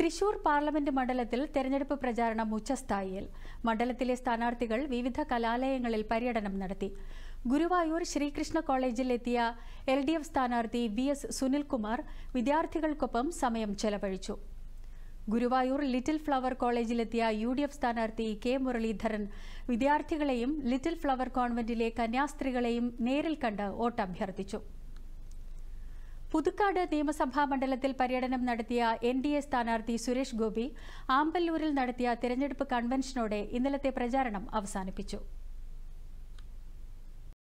Thrissur parliament മണ്ഡലത്തിൽ തെരഞ്ഞെടുപ്പ് പ്രചാരണം ഉച്ചസ്ഥായിയിൽ മണ്ഡലത്തിലെ സ്ഥാനാർത്ഥികൾ വിവിധ കലാലയങ്ങളിൽ പര്യടനം നടത്തി ഗുരുവായൂർ ശ്രീകൃഷ്ണ കോളേജിൽ എത്തിയ എൽ ഡി എഫ് സ്ഥാനാർത്ഥി വി എസ് സുനിൽകുമാർ വിദ്യാർത്ഥികൾക്കൊപ്പം സമയം ചെലവഴിച്ചു ഗുരുവായൂർ ലിറ്റിൽ ഫ്ലവർ കോളേജിലെത്തിയ യു ഡി എഫ് സ്ഥാനാർത്ഥി കെ മുരളീധരൻ വിദ്യാർത്ഥികളെയും ലിറ്റിൽ ഫ്ലവർ കോൺവെന്റിലെ കന്യാസ്ത്രീകളെയും നേരിൽ കണ്ട് വോട്ടഭ്യർത്ഥിച്ചു പുതുക്കാട് നിയമസഭാ മണ്ഡലത്തിൽ പര്യടനം നടത്തിയ എൻ ഡി എ സ്ഥാനാർത്ഥി സുരേഷ് ഗോപി ആമ്പല്ലൂരിൽ നടത്തിയ തെരഞ്ഞെടുപ്പ് കൺവെൻഷനോടെ ഇന്നലത്തെ പ്രചാരണം അവസാനിപ്പിച്ചു